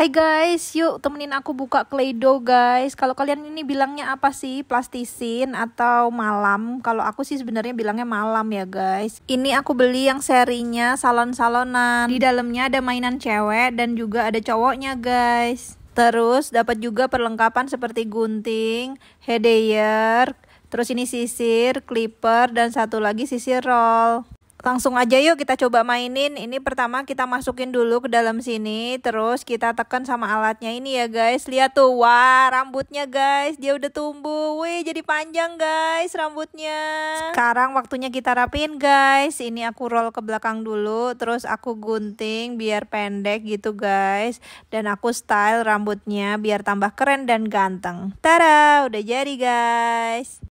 Hai guys, yuk temenin aku buka dough guys. Kalau kalian ini bilangnya apa sih? Plastisin atau malam? Kalau aku sih sebenarnya bilangnya malam ya guys. Ini aku beli yang serinya salon-salonan. Di dalamnya ada mainan cewek dan juga ada cowoknya guys. Terus dapat juga perlengkapan seperti gunting, headayer, terus ini sisir, clipper, dan satu lagi sisir roll. Langsung aja yuk kita coba mainin. Ini pertama kita masukin dulu ke dalam sini, terus kita tekan sama alatnya ini ya guys. Lihat tuh, wah rambutnya guys, dia udah tumbuh. Wih, jadi panjang guys rambutnya. Sekarang waktunya kita rapin guys. Ini aku roll ke belakang dulu, terus aku gunting biar pendek gitu guys. Dan aku style rambutnya biar tambah keren dan ganteng. Tara udah jadi guys.